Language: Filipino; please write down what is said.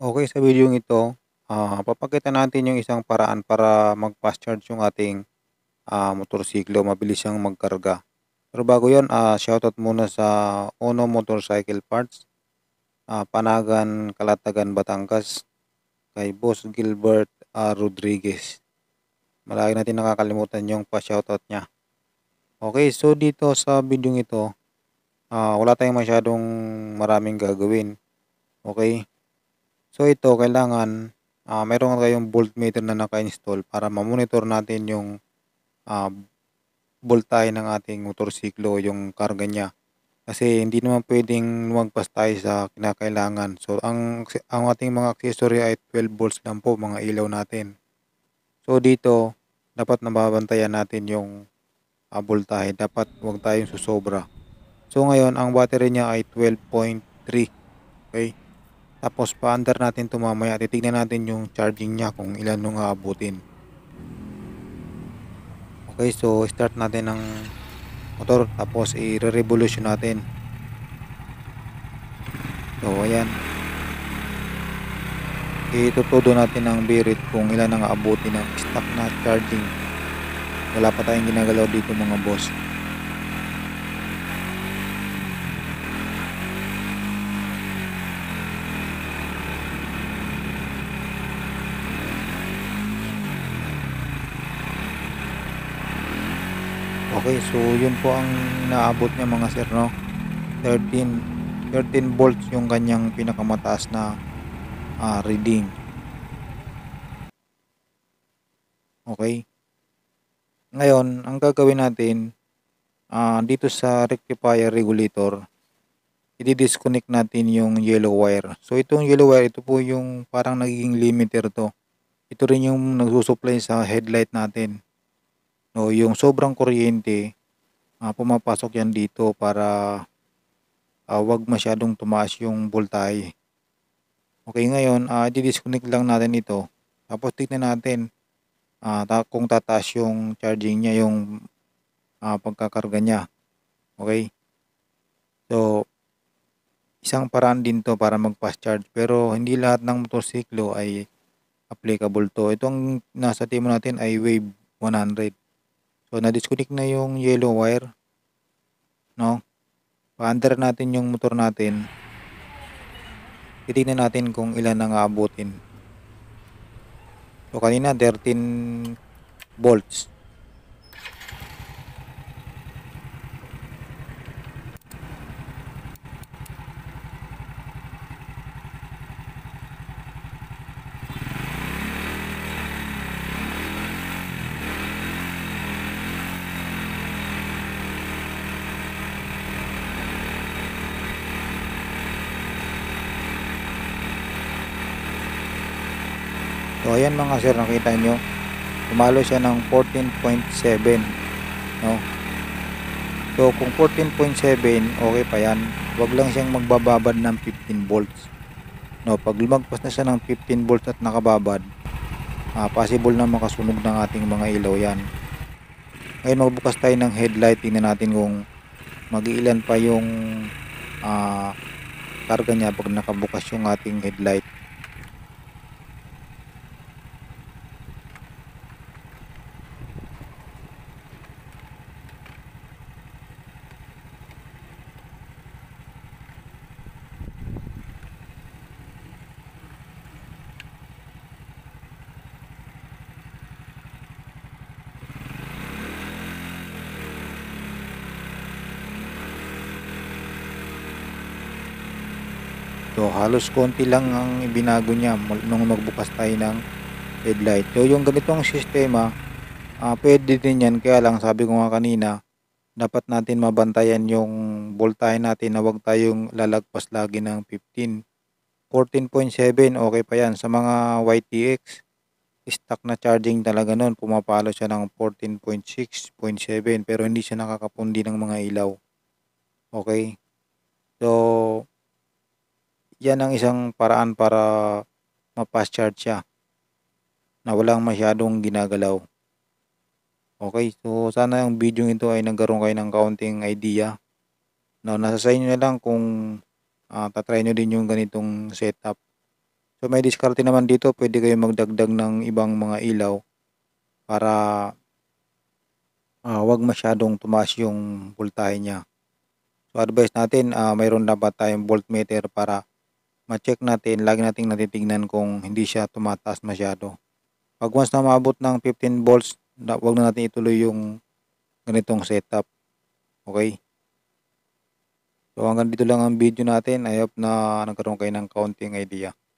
Okay, sa video ito, uh, papakita natin yung isang paraan para mag-fast charge yung ating uh, motorsiklo. Mabilis siyang magkarga. Pero bago yun, uh, shoutout muna sa Uno Motorcycle Parts, uh, Panagan, Kalatagan, Batangas, kay Boss Gilbert uh, Rodriguez. Malagi natin nakakalimutan yung pa-shoutout niya. Okay, so dito sa video ito, uh, wala tayong masyadong maraming gagawin. Okay, So ito kailangan uh, ah, mayroon kayong voltmeter na naka-install para ma-monitor natin yung uh, voltahe ng ating motorsiklo, yung karga niya. Kasi hindi naman pwedeng lumagpas tayo sa kinakailangan. So ang, ang ating mga accessory ay 12 volts lang po mga ilaw natin. So dito dapat nababantayan natin yung uh, voltahe. Dapat huwag tayong susobra. So ngayon ang battery niya ay 12.3. Okay. Tapos pa-under natin ito mamaya. Titignan natin yung charging niya kung ilan nung aabutin. Okay, so start natin ng motor. Tapos i-revolution -re natin. So, ayan. Itutudo natin ang birit kung ilan ang aabutin ng stock na charging. Wala pa tayong ginagalaw dito mga boss. Okay, so yun po ang naabot niya mga sir no. 13 13 volts yung kanyang pinakamataas na uh, reading. Okay. Ngayon, ang gagawin natin uh, dito sa rectifier regulator, i-disconnect natin yung yellow wire. So itong yellow wire, ito po yung parang nagiging limiter to. Ito rin yung nagsusupply sa headlight natin. No, yung sobrang kuryente, uh, pumapasok yan dito para uh, wag masyadong tumaas yung voltay Okay, ngayon, uh, ah, i-disconnect lang natin ito. Tapos tignan natin uh, ta kung tataas yung charging niya, yung uh, pagkakarga niya. Okay? So, isang paraan din to para mag-fast charge. Pero hindi lahat ng motorsiklo ay applicable to. Itong nasa team natin ay Wave 100. So, na-disconnect na yung yellow wire. No? Pa-under natin yung motor natin. Titignan natin kung ilan ang aabutin. So, kanina 13 volts. So ayan mga sir nakita nyo tumalo siya ng 14.7 no? So kung 14.7 okay pa yan Huwag lang siyang magbababad ng 15 volts no? Pag lumagpas na siya ng 15 volts at nakababad ah, possible na makasunog ng ating mga ilaw yan ngayon magbukas tayo ng headlight tingnan natin kung magiilan pa yung uh, ah, karga niya pag nakabukas yung ating headlight So halos konti lang ang ibinago niya nung magbukas tayo ng headlight. So yung ganitong sistema, uh, pwede din yan. Kaya lang sabi ko nga kanina, dapat natin mabantayan yung voltage natin na wag tayong lalagpas lagi ng 15. 14.7 okay pa yan. Sa mga YTX, stock na charging talaga nun. Pumapalo siya ng 14.6.7 pero hindi siya nakakapundi ng mga ilaw. Okay yan ang isang paraan para ma-fast charge siya na walang masyadong ginagalaw. Okay, so sana yung video ito ay nagkaroon kayo ng kaunting idea. no, nasa sa inyo na lang kung uh, tatry nyo din yung ganitong setup. So, may diskarte naman dito. Pwede kayo magdagdag ng ibang mga ilaw para uh, wag masyadong tumaas yung voltahe niya. So, advice natin, uh, mayroon dapat tayong voltmeter para ma-check natin, lagi nating natitignan kung hindi siya tumataas masyado. Pag once na maabot ng 15 volts, wag na natin ituloy yung ganitong setup. Okay? So hanggang dito lang ang video natin. I hope na nagkaroon kayo ng kaunting idea.